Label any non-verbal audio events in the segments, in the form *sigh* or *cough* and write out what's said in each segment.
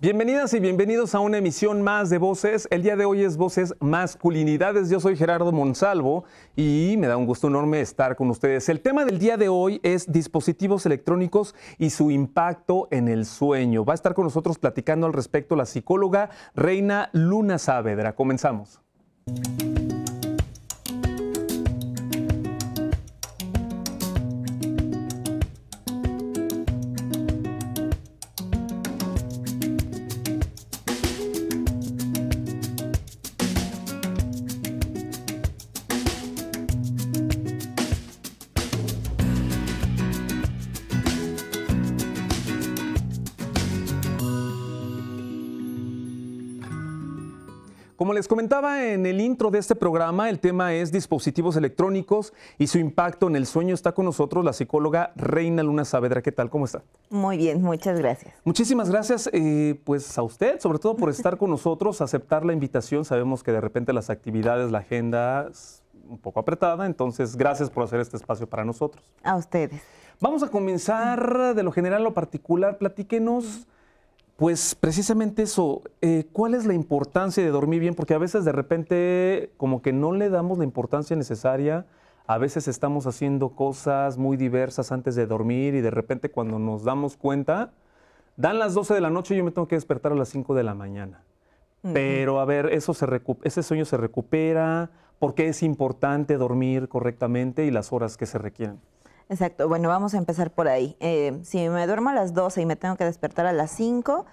Bienvenidas y bienvenidos a una emisión más de Voces. El día de hoy es Voces Masculinidades. Yo soy Gerardo Monsalvo y me da un gusto enorme estar con ustedes. El tema del día de hoy es dispositivos electrónicos y su impacto en el sueño. Va a estar con nosotros platicando al respecto la psicóloga Reina Luna Saavedra. Comenzamos. Como les comentaba en el intro de este programa, el tema es dispositivos electrónicos y su impacto en el sueño. Está con nosotros la psicóloga Reina Luna Saavedra. ¿Qué tal? ¿Cómo está? Muy bien, muchas gracias. Muchísimas gracias eh, pues a usted, sobre todo por estar con nosotros, aceptar la invitación. Sabemos que de repente las actividades, la agenda es un poco apretada, entonces gracias por hacer este espacio para nosotros. A ustedes. Vamos a comenzar de lo general a lo particular. Platíquenos pues precisamente eso, eh, ¿cuál es la importancia de dormir bien? Porque a veces de repente como que no le damos la importancia necesaria, a veces estamos haciendo cosas muy diversas antes de dormir y de repente cuando nos damos cuenta, dan las 12 de la noche y yo me tengo que despertar a las 5 de la mañana. Pero a ver, eso se ese sueño se recupera, porque es importante dormir correctamente y las horas que se requieren. Exacto, bueno, vamos a empezar por ahí. Eh, si me duermo a las 12 y me tengo que despertar a las 5,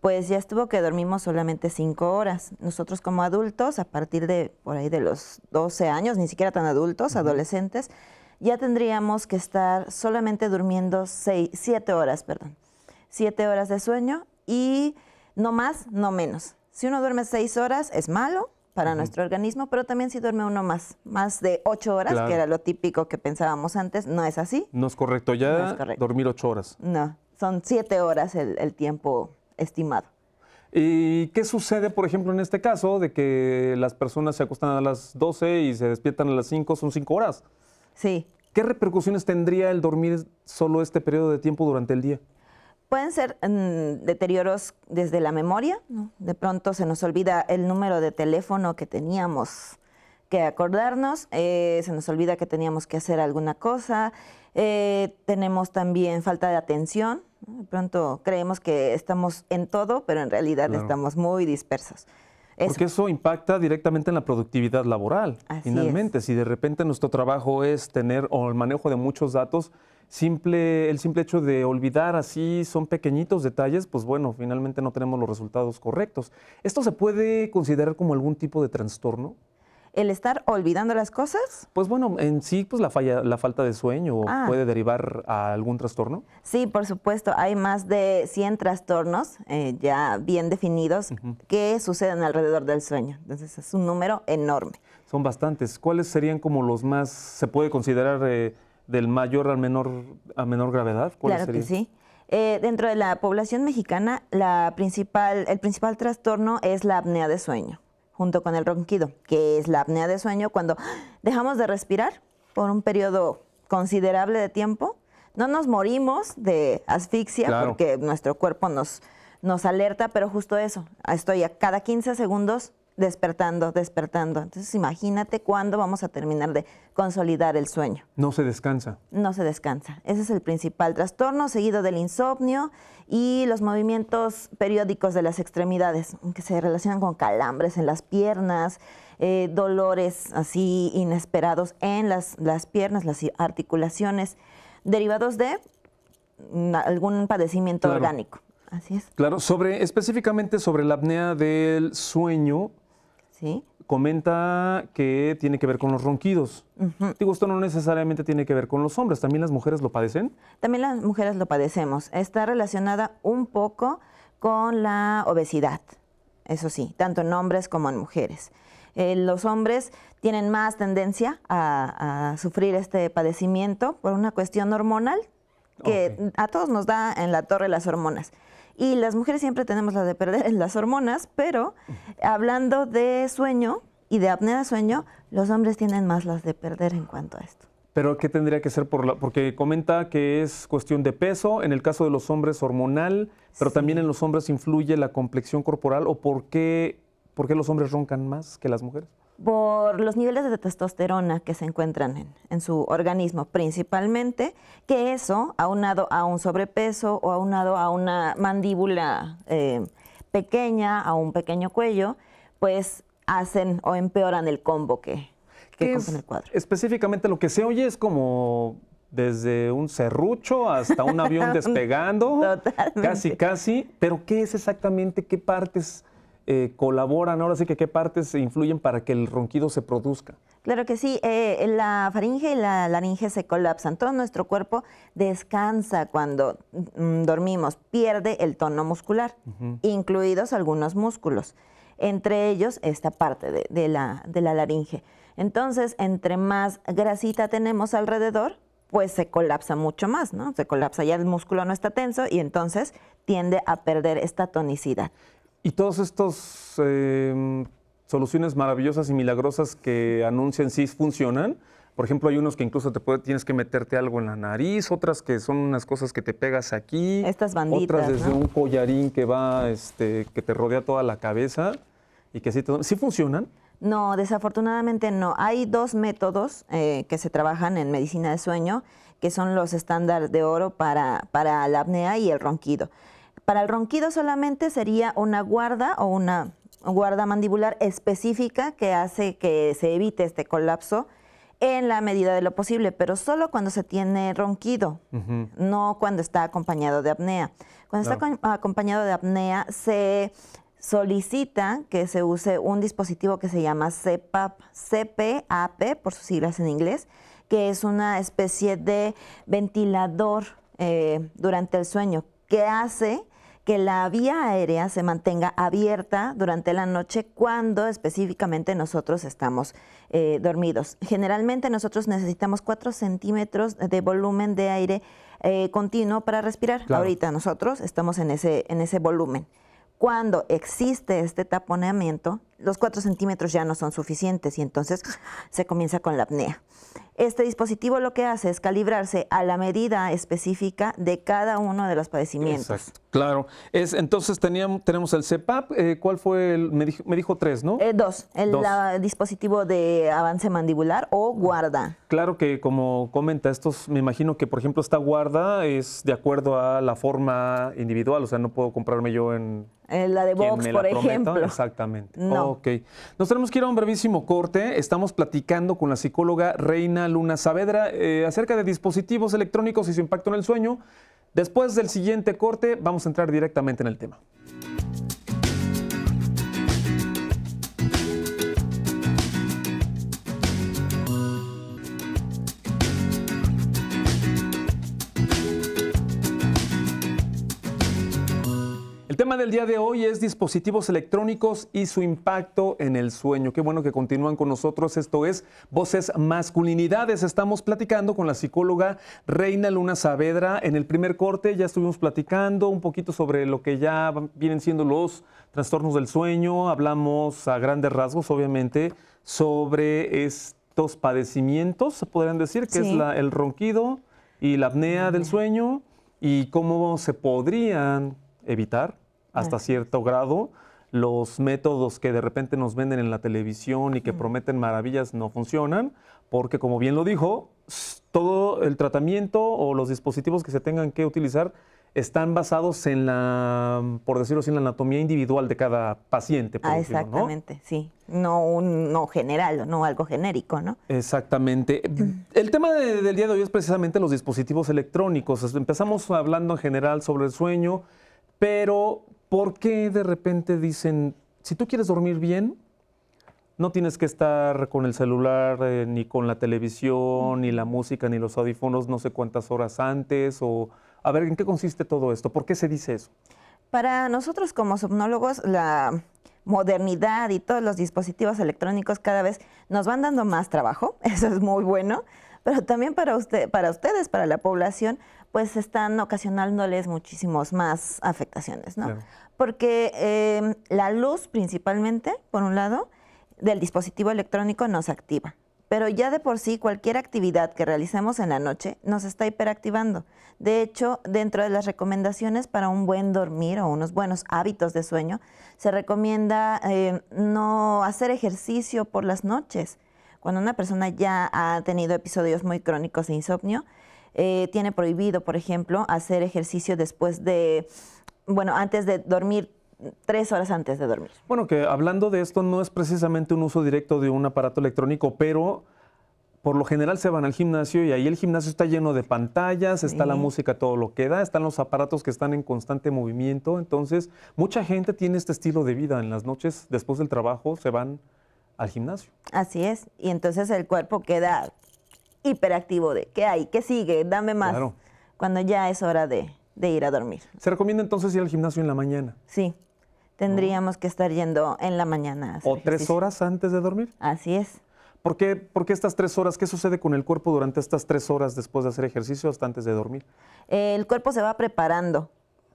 pues ya estuvo que dormimos solamente 5 horas. Nosotros como adultos, a partir de por ahí de los 12 años, ni siquiera tan adultos, adolescentes, ya tendríamos que estar solamente durmiendo 7 horas, perdón. 7 horas de sueño y no más, no menos. Si uno duerme 6 horas es malo, para nuestro organismo, pero también si duerme uno más, más de ocho horas, que era lo típico que pensábamos antes, no es así. No es correcto, ya dormir ocho horas. No, son siete horas el, tiempo estimado. ¿Y qué sucede, por ejemplo, en este caso de que las personas se acostan a las 12 y se despiertan a las 5? Son cinco horas. Sí. ¿Qué repercusiones tendría el dormir solo este periodo de tiempo durante el día? Pueden ser mm, deterioros desde la memoria, de pronto se nos olvida el número de teléfono que teníamos que acordarnos, eh, se nos olvida que teníamos que hacer alguna cosa, eh, tenemos también falta de atención, de pronto creemos que estamos en todo, pero en realidad estamos muy dispersos. Porque eso impacta directamente en la productividad laboral. finalmente, si de repente nuestro trabajo es tener o el manejo de muchos datos, simple, el simple hecho de olvidar así son pequeñitos detalles, pues bueno, finalmente no tenemos los resultados correctos. ¿Esto se puede considerar como algún tipo de trastorno? ¿El estar olvidando las cosas? Pues bueno, en sí, pues la, falla, la falta de sueño ah. puede derivar a algún trastorno. Sí, por supuesto, hay más de 100 trastornos eh, ya bien definidos que suceden alrededor del sueño. Entonces es un número enorme. Son bastantes. ¿Cuáles serían como los más, se puede considerar... Eh, del mayor al menor, a menor gravedad? claro sería? que sí. Eh, dentro de la población mexicana, la principal, el principal trastorno es la apnea de sueño, junto con el ronquido, que es la apnea de sueño cuando dejamos de respirar por un periodo considerable de tiempo. No nos morimos de asfixia porque nuestro cuerpo nos, nos alerta, pero justo eso, estoy a cada 15 segundos despertando, despertando. Entonces imagínate cuándo vamos a terminar de consolidar el sueño. No se descansa. No se descansa. Ese es el principal trastorno, seguido del insomnio y los movimientos periódicos de las extremidades, que se relacionan con calambres en las piernas, eh, dolores así inesperados en las, las piernas, las articulaciones, derivados de mm, algún padecimiento orgánico. Así es. Claro, sobre, específicamente sobre la apnea del sueño, Comenta que tiene que ver con los ronquidos. Digo, esto no necesariamente tiene que ver con los hombres, ¿también las mujeres lo padecen? También las mujeres lo padecemos. Está relacionada un poco con la obesidad, eso sí, tanto en hombres como en mujeres. Eh, los hombres tienen más tendencia a, sufrir este padecimiento por una cuestión hormonal que a todos nos da en la torre las hormonas. Y las mujeres siempre tenemos las de perder en *laughs* las hormonas, pero hablando de sueño y de apnea de sueño, los hombres tienen más las de perder en cuanto a esto. Pero ¿qué tendría que ser por la, porque comenta que es cuestión de peso, en el caso de los hombres hormonal, pero también en los hombres influye la complexión corporal o por qué los hombres roncan más que las mujeres? por los niveles de testosterona que se encuentran en, en, su organismo principalmente, que eso, aunado a un sobrepeso o aunado a una mandíbula eh, pequeña, a un pequeño cuello, pues hacen o empeoran el combo que, que en el cuadro. Específicamente lo que se oye es como desde un serrucho hasta un avión *laughs* despegando, casi, casi, pero ¿qué es exactamente, qué partes eh, colaboran, ahora sí que qué partes influyen para que el ronquido se produzca. Claro que sí, eh, la faringe y la laringe se colapsan, todo nuestro cuerpo descansa cuando mm, dormimos, pierde el tono muscular, incluidos algunos músculos, entre ellos esta parte de, de, la, de la laringe. Entonces, entre más grasita tenemos alrededor, pues se colapsa mucho más, ¿no? Se colapsa, ya el músculo no está tenso y entonces tiende a perder esta tonicidad. Y todas estas em, soluciones maravillosas y milagrosas que anuncian sí funcionan. Por ejemplo, hay unos que incluso te tienes que meterte algo en la nariz, otras que son unas cosas que te pegas aquí. Estas banditas. Otras desde un collarín que va, este, que te rodea toda la cabeza y que sí, te, sí funcionan. No, desafortunadamente no. Hay dos métodos eh, que se trabajan en medicina de sueño, que son los estándares de oro para la apnea y el ronquido. Para el ronquido solamente sería una guarda o una guarda mandibular específica que hace que se evite este colapso en la medida de lo posible, pero solo cuando se tiene ronquido, no cuando está acompañado de apnea. Cuando está acompañado de apnea se solicita que se use un dispositivo que se llama CPAP, CPAP por sus siglas en inglés, que es una especie de ventilador eh, durante el sueño que hace que la vía aérea se mantenga abierta durante la noche cuando específicamente nosotros estamos eh, dormidos. Generalmente nosotros necesitamos 4 centímetros de volumen de aire eh, continuo para respirar. Ahorita nosotros estamos en ese, volumen. Cuando existe este taponeamiento los 4 centímetros ya no son suficientes y entonces *laughs* se comienza con la apnea. Este dispositivo lo que hace es calibrarse a la medida específica de cada uno de los padecimientos. Exacto. Claro. Es, entonces teníamos, tenemos el CEPAP, eh, ¿cuál fue el? Me dijo, me tres, ¿no? Eh, dos, el dispositivo de avance mandibular o guarda. Claro que como comenta, estos me imagino que por ejemplo esta guarda es de acuerdo a la forma individual, o sea, no puedo comprarme yo en... Eh, la de Box, por ejemplo. Exactamente. No, Ok. Nos tenemos que ir a un brevísimo corte. Estamos platicando con la psicóloga Reina Luna Saavedra eh, acerca de dispositivos electrónicos y su impacto en el sueño. Después del siguiente corte, vamos a entrar directamente en el tema. tema del día de hoy es dispositivos electrónicos y su impacto en el sueño. Qué bueno que continúan con nosotros. Esto es Voces Masculinidades. Estamos platicando con la psicóloga Reina Luna Saavedra. En el primer corte ya estuvimos platicando un poquito sobre lo que ya vienen siendo los trastornos del sueño. Hablamos a grandes rasgos, obviamente, sobre estos padecimientos, se podrían decir, que es el ronquido y la apnea del sueño y cómo se podrían evitar hasta cierto grado. Los métodos que de repente nos venden en la televisión y que prometen maravillas no funcionan, porque como bien lo dijo, todo el tratamiento o los dispositivos que se tengan que utilizar están basados en la, por decirlo así, en la anatomía individual de cada paciente. Ah, exactamente, sí. No no general, no algo genérico, ¿no? Exactamente. el tema del día de hoy es precisamente los dispositivos electrónicos. Empezamos hablando en general sobre el sueño, pero ¿por qué de repente dicen, si tú quieres dormir bien, no tienes que estar con el celular, eh, ni con la televisión, ni la música, ni los audífonos no sé cuántas horas antes? O, a ver, ¿en qué consiste todo esto? ¿Por qué se dice eso? Para nosotros como somnólogos, la modernidad y todos los dispositivos electrónicos cada vez nos van dando más trabajo, *laughs* eso es muy bueno, pero también para, usted, para ustedes, para la población, pues están ocasionándoles muchísimos más afectaciones, ¿no? Porque em, la luz principalmente, por un lado, del dispositivo electrónico nos activa, pero ya de por sí cualquier actividad que realicemos en la noche nos está hiperactivando. De hecho, dentro de las recomendaciones para un buen dormir o unos buenos hábitos de sueño, se recomienda em, no hacer ejercicio por las noches. Cuando una persona ya ha tenido episodios muy crónicos de insomnio, eh, tiene prohibido, por ejemplo, hacer ejercicio después de, bueno, antes de dormir tres horas antes de dormir. Bueno, que hablando de esto, no es precisamente un uso directo de un aparato electrónico, pero por lo general se van al gimnasio y ahí el gimnasio está lleno de pantallas, está la música, todo lo que da, están los aparatos que están en constante movimiento. Entonces, mucha gente tiene este estilo de vida. En las noches, después del trabajo, se van al gimnasio. Así es. Y entonces el cuerpo queda hiperactivo de qué hay, qué sigue, dame más. Cuando ya es hora de, ir a dormir. ¿Se recomienda entonces ir al gimnasio en la mañana? Sí. Tendríamos que estar yendo en la mañana. ¿O tres horas antes de dormir? Así es. ¿Por qué, ¿Por qué, estas tres horas? ¿Qué sucede con el cuerpo durante estas tres horas después de hacer ejercicio hasta antes de dormir? El cuerpo se va preparando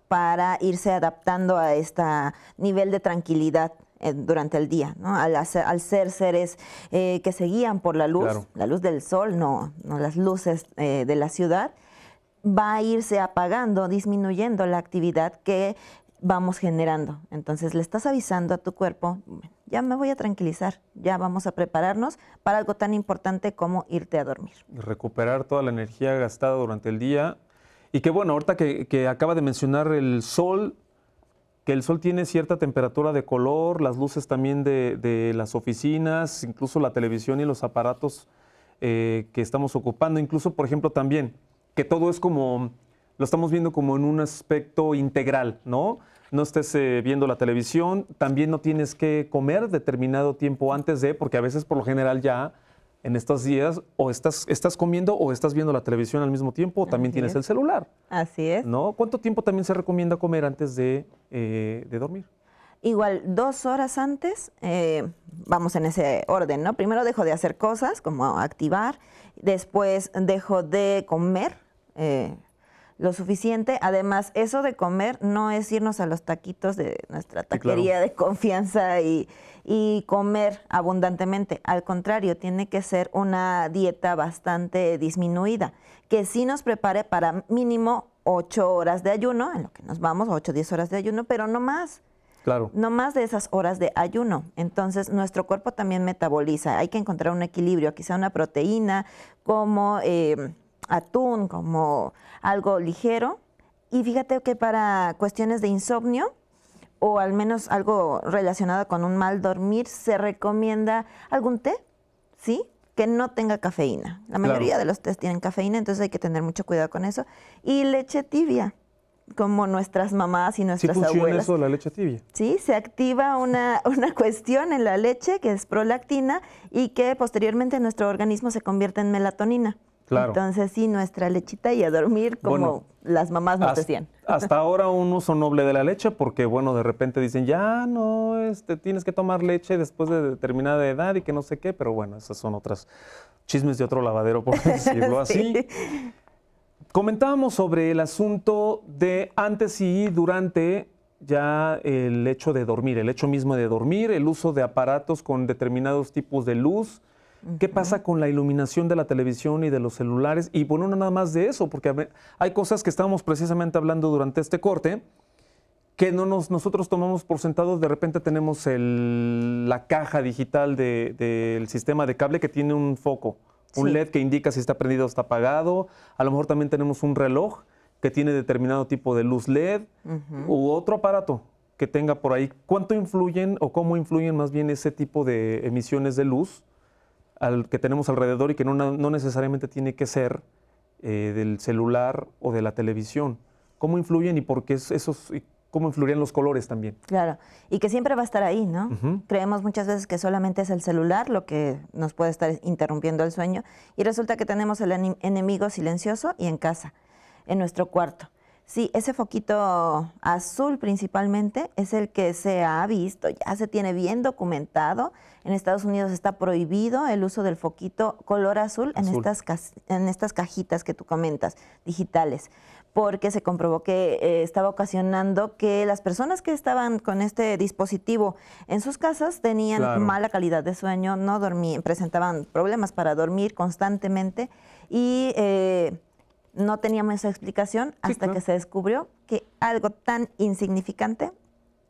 para irse adaptando a este nivel de tranquilidad eh, durante el día, al, ser seres eh, que seguían por la luz, la luz del sol, no, las luces eh, de la ciudad, va a irse apagando, disminuyendo la actividad que vamos generando. Entonces le estás avisando a tu cuerpo, ya me voy a tranquilizar, ya vamos a prepararnos para algo tan importante como irte a dormir. Recuperar toda la energía gastada durante el día. Y qué bueno, ahorita que acaba de mencionar el sol, que el sol tiene cierta temperatura de color, las luces también de, las oficinas, incluso la televisión y los aparatos eh, que estamos ocupando, incluso, por ejemplo, también, que todo es como, lo estamos viendo como en un aspecto integral, ¿no? No estés eh, viendo la televisión, también no tienes que comer determinado tiempo antes de, porque a veces por lo general ya en estos días o estás, comiendo o estás viendo la televisión al mismo tiempo o también tienes el celular. Así es. ¿No? ¿Cuánto tiempo también se recomienda comer antes de, eh, dormir? Igual, dos horas antes, eh, vamos en ese orden, ¿no? Primero dejo de hacer cosas como activar, después dejo de comer. Eh, lo suficiente. Además, eso de comer no es irnos a los taquitos de nuestra taquería de confianza y, y comer abundantemente. Al contrario, tiene que ser una dieta bastante disminuida, que sí nos prepare para mínimo 8 horas de ayuno, en lo que nos vamos, 8 o 10 horas de ayuno, pero no más. Claro. No más de esas horas de ayuno. Entonces, nuestro cuerpo también metaboliza. Hay que encontrar un equilibrio, quizá una proteína como eh, atún, como algo ligero. Y fíjate que para cuestiones de insomnio, o al menos algo relacionado con un mal dormir, se recomienda algún té, ¿sí? Que no tenga cafeína. La mayoría de los tés tienen cafeína, entonces hay que tener mucho cuidado con eso. Y leche tibia, como nuestras mamás y nuestras abuelas. eso la leche tibia? Sí, se activa una, una cuestión en la leche que es prolactina y que posteriormente nuestro organismo se convierte en melatonina. Entonces, sí, nuestra lechita y a dormir como las mamás nos decían. Hasta ahora un uso noble de la leche, porque bueno, de repente dicen, ya no, este, tienes que tomar leche después de determinada edad y que no sé qué, pero bueno, esas son otras chismes de otro lavadero, por *laughs* decirlo así. Comentábamos sobre el asunto de antes y durante ya el hecho de dormir, el hecho mismo de dormir, el uso de aparatos con determinados tipos de luz, ¿Qué pasa con la iluminación de la televisión y de los celulares? Y bueno, no nada más de eso, porque hay cosas que estábamos precisamente hablando durante este corte que no nos, nosotros tomamos por sentados, de repente tenemos la caja digital del sistema de cable que tiene un foco, un LED que indica si está prendido o está apagado, a lo mejor también tenemos un reloj que tiene determinado tipo de luz LED u otro aparato que tenga por ahí. ¿Cuánto influyen o cómo influyen más bien ese tipo de emisiones de luz al que tenemos alrededor y que no, necesariamente tiene que ser eh, del celular o de la televisión. ¿Cómo influyen y por qué esos, y cómo influyen los colores también? Claro, y que siempre va a estar ahí, ¿no? Creemos muchas veces que solamente es el celular lo que nos puede estar interrumpiendo el sueño y resulta que tenemos el enemigo silencioso y en casa, en nuestro cuarto. Sí, ese foquito azul principalmente es el que se ha visto, ya se tiene bien documentado. En Estados Unidos está prohibido el uso del foquito color azul, En, estas en estas cajitas que tú comentas, digitales, porque se comprobó que eh, estaba ocasionando que las personas que estaban con este dispositivo en sus casas tenían mala calidad de sueño, no dormían, presentaban problemas para dormir constantemente y... Eh, no teníamos esa explicación hasta que se descubrió que algo tan insignificante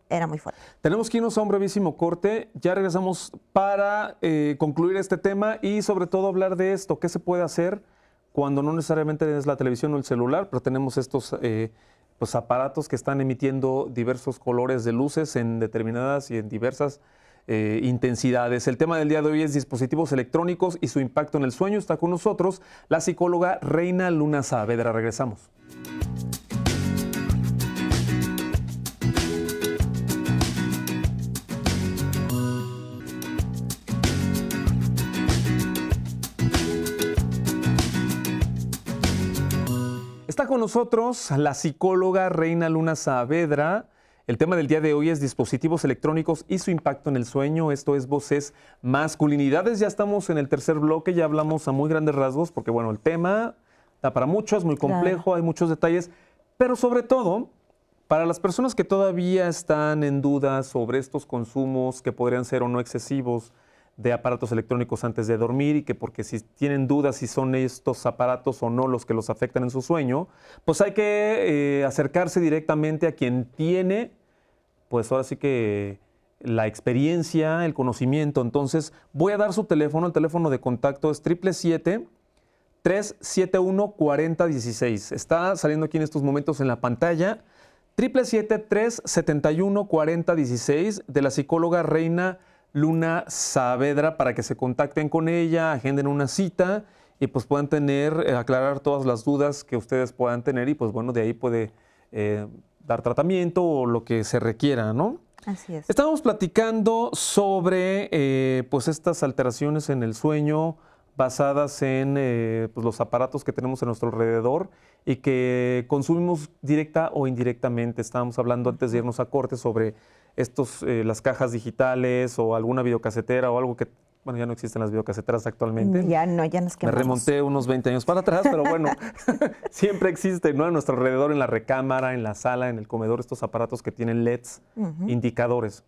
era muy fuerte. Tenemos que irnos a un brevísimo corte. Ya regresamos para eh, concluir este tema y sobre todo hablar de esto, qué se puede hacer cuando no necesariamente es la televisión o el celular, pero tenemos estos eh, pues, aparatos que están emitiendo diversos colores de luces en determinadas y en diversas eh, intensidades. El tema del día de hoy es dispositivos electrónicos y su impacto en el sueño. Está con nosotros la psicóloga Reina Luna Saavedra. Regresamos. Está con nosotros la psicóloga Reina Luna Saavedra. El tema del día de hoy es dispositivos electrónicos y su impacto en el sueño. Esto es Voces Masculinidades. Ya estamos en el tercer bloque, ya hablamos a muy grandes rasgos, porque bueno, el tema da para muchos, es muy complejo, hay muchos detalles, pero sobre todo, para las personas que todavía están en duda sobre estos consumos que podrían ser o no excesivos, de aparatos electrónicos antes de dormir y que porque si tienen dudas si son estos aparatos o no los que los afectan en su sueño, pues hay que eh, acercarse directamente a quien tiene, pues ahora sí que la experiencia, el conocimiento. Entonces voy a dar su teléfono, el teléfono de contacto es 777. 371-4016. Está saliendo aquí en estos momentos en la pantalla. 777-371-4016 de la psicóloga Reina Luna Saavedra para que se contacten con ella, agenden una cita y pues puedan tener, eh, aclarar todas las dudas que ustedes puedan tener y pues bueno, de ahí puede eh, dar tratamiento o lo que se requiera, ¿no? Así es. Estábamos platicando sobre eh, pues estas alteraciones en el sueño basadas en pues, los aparatos que tenemos a nuestro alrededor y que consumimos directa o indirectamente. Estábamos hablando antes de irnos a corte sobre estos, eh, las cajas digitales o alguna videocasetera o algo que bueno, ya no existen las videocaseteras actualmente. Ya no, ya nos quemamos. Me remonté unos 20 años para atrás, pero bueno, *laughs* siempre existe, ¿no? A nuestro alrededor, en la recámara, en la sala, en el comedor, estos aparatos que tienen LEDs, indicadores.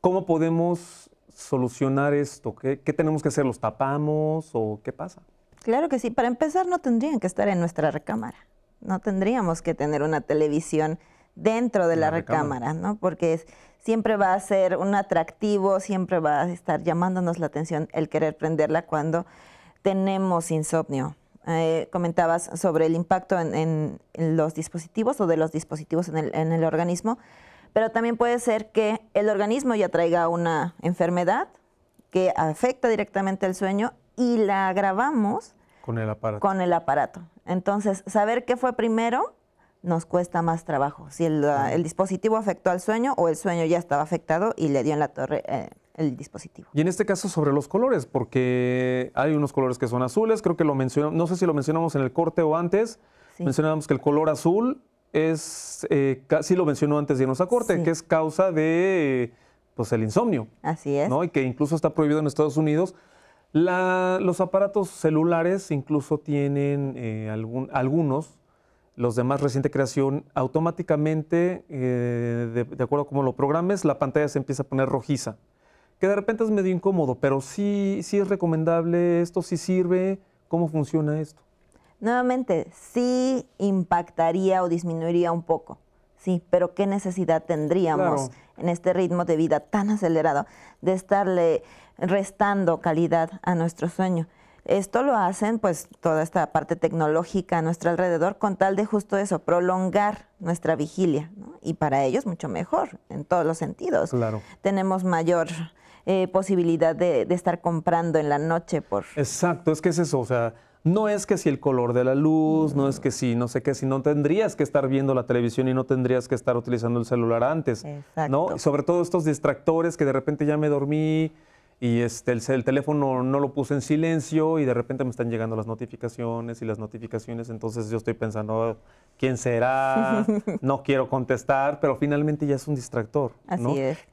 ¿Cómo podemos solucionar esto? ¿Qué, ¿Qué tenemos que hacer? ¿Los tapamos o qué pasa? Claro que sí. Para empezar, no tendrían que estar en nuestra recámara. No tendríamos que tener una televisión dentro de la, recámara, ¿no? Porque es, siempre va a ser un atractivo, siempre va a estar llamándonos la atención el querer prenderla cuando tenemos insomnio. Eh, comentabas sobre el impacto en, los dispositivos o de los dispositivos en el, en el organismo, pero también puede ser que el organismo ya traiga una enfermedad que afecta directamente el sueño y la agravamos con el aparato. Con el aparato. Entonces, saber qué fue primero nos cuesta más trabajo. Si el, dispositivo afectó al sueño o el sueño ya estaba afectado y le dio en la torre eh, el dispositivo. Y en este caso sobre los colores, porque hay unos colores que son azules, creo que lo mencionamos, no sé si lo mencionamos en el corte o antes, mencionamos que el color azul es, eh, sí lo mencionó antes de irnos a corte, que es causa de pues, el insomnio. Así es. ¿no? Y que incluso está prohibido en Estados Unidos. los aparatos celulares incluso tienen eh, algún, algunos los demás reciente creación, automáticamente, eh, de, acuerdo a cómo lo programes, la pantalla se empieza a poner rojiza. Que de repente es medio incómodo, pero sí, sí es recomendable, esto sí sirve, ¿cómo funciona esto? Nuevamente, sí impactaría o disminuiría un poco, sí, pero ¿qué necesidad tendríamos en este ritmo de vida tan acelerado de estarle restando calidad a nuestro sueño? Esto lo hacen pues toda esta parte tecnológica a nuestro alrededor con tal de justo eso, prolongar nuestra vigilia. ¿no? Y para ellos mucho mejor en todos los sentidos. Claro. Tenemos mayor... Eh, posibilidad de, de estar comprando en la noche por... Exacto, es que es eso, o sea, no es que si el color de la luz, no es que si no sé qué, si no tendrías que estar viendo la televisión y no tendrías que estar utilizando el celular antes, Exacto. ¿no? Sobre todo estos distractores que de repente ya me dormí, y este, el, teléfono no lo puse en silencio y de repente me están llegando las notificaciones y las notificaciones, entonces yo estoy pensando, ¿quién será? *laughs* No quiero contestar, pero finalmente ya es un distractor.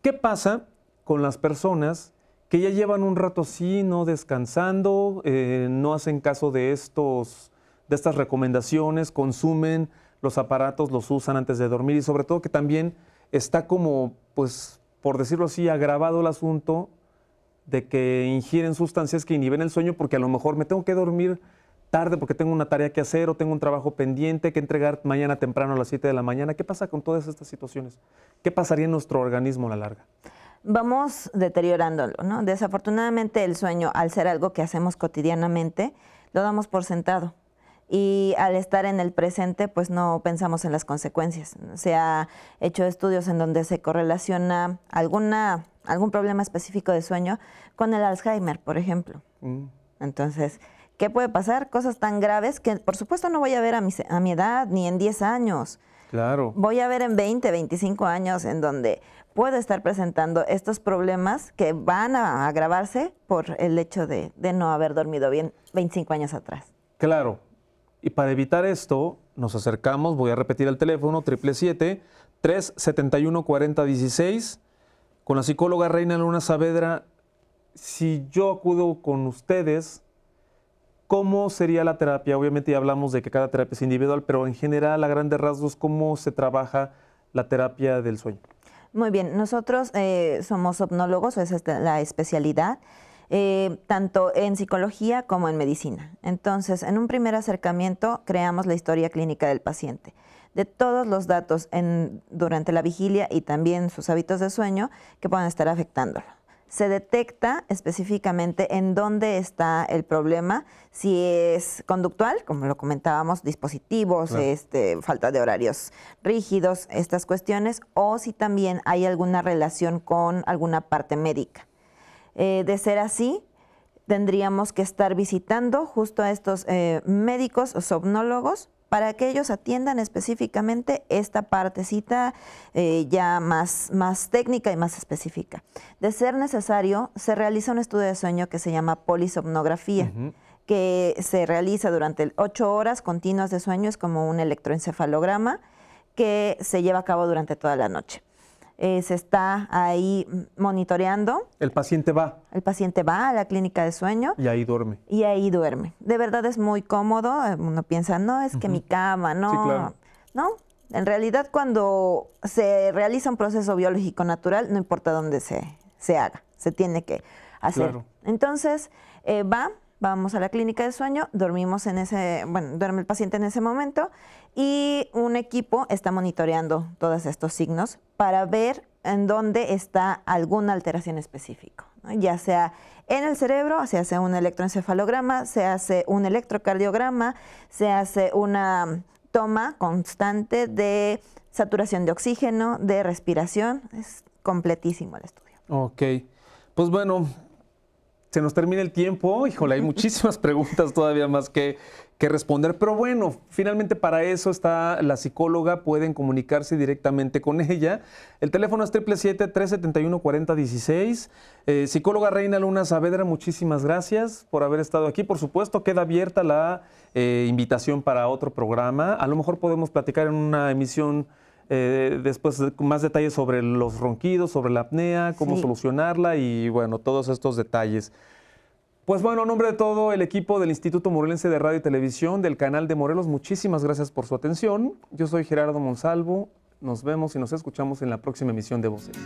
¿Qué pasa con las personas que ya llevan un rato así, no descansando, eh, no hacen caso de, estos, de estas recomendaciones, consumen los aparatos, los usan antes de dormir y sobre todo que también está como, pues, por decirlo así, agravado el asunto de que ingieren sustancias que inhiben el sueño porque a lo mejor me tengo que dormir tarde porque tengo una tarea que hacer o tengo un trabajo pendiente que entregar mañana temprano a las 7 de la mañana. ¿Qué pasa con todas estas situaciones? ¿Qué pasaría en nuestro organismo a la larga? Vamos deteriorándolo, ¿no? Desafortunadamente el sueño, al ser algo que hacemos cotidianamente, lo damos por sentado y al estar en el presente pues no pensamos en las consecuencias. Se ha hecho estudios en donde se correlaciona alguna, algún problema específico de sueño con el Alzheimer, por ejemplo. Mm. Entonces, ¿qué puede pasar? Cosas tan graves que por supuesto no voy a ver a mi, a mi edad ni en 10 años. Claro. Voy a ver en 20, 25 años en donde puedo estar presentando estos problemas que van a agravarse por el hecho de, de no haber dormido bien 25 años atrás. Claro, y para evitar esto, nos acercamos, voy a repetir el teléfono, 777-371-4016, con la psicóloga Reina Luna Saavedra. Si yo acudo con ustedes, ¿cómo sería la terapia? Obviamente ya hablamos de que cada terapia es individual, pero en general, a grandes rasgos, ¿cómo se trabaja la terapia del sueño? Muy bien, nosotros eh, somos opnólogos, esa es la especialidad. Eh, tanto en psicología como en medicina. Entonces, en un primer acercamiento creamos la historia clínica del paciente. De todos los datos durante la vigilia y también sus hábitos de sueño que puedan estar afectándolo. Se detecta específicamente en dónde está el problema, si es conductual, como lo comentábamos, dispositivos, este, falta de horarios rígidos, estas cuestiones, o si también hay alguna relación con alguna parte médica. Eh, de ser así, tendríamos que estar visitando justo a estos eh, médicos o somnólogos para que ellos atiendan específicamente esta partecita eh, ya más, técnica y más específica. De ser necesario, se realiza un estudio de sueño que se llama polisomnografía. que se realiza durante ocho horas continuas de sueño, es como un electroencefalograma que se lleva a cabo durante toda la noche. Eh, se está ahí monitoreando. El paciente va. El paciente va a la clínica de sueño. Y ahí duerme. Y ahí duerme. De verdad es muy cómodo. Eh, uno piensa, no, es que mi cama, no. No, en realidad cuando se realiza un proceso biológico natural, no importa dónde se, se haga, se tiene que hacer. Entonces, eh, va, vamos a la clínica de sueño, dormimos en ese, bueno, duerme el paciente en ese momento y un equipo está monitoreando todos estos signos para ver en dónde está alguna alteración específica, ya sea en el cerebro, se hace un electroencefalograma, se hace un electrocardiograma, se hace una toma constante de saturación de oxígeno, de respiración, es completísimo el estudio. Ok, pues bueno, se nos termina el tiempo, híjole, hay *laughs* muchísimas preguntas todavía más que, que responder. Pero bueno, finalmente para eso está la psicóloga, pueden comunicarse directamente con ella. El teléfono es 777-371-4016. Eh, psicóloga Reina Luna Saavedra, muchísimas gracias por haber estado aquí. Por supuesto, queda abierta la eh, invitación para otro programa. A lo mejor podemos platicar en una emisión. Eh, después más detalles sobre los ronquidos, sobre la apnea, cómo solucionarla y bueno, todos estos detalles. Pues bueno, a nombre de todo el equipo del Instituto Morelense de Radio y Televisión, del canal de Morelos, muchísimas gracias por su atención. Yo soy Gerardo Monsalvo. Nos vemos y nos escuchamos en la próxima emisión de Voces.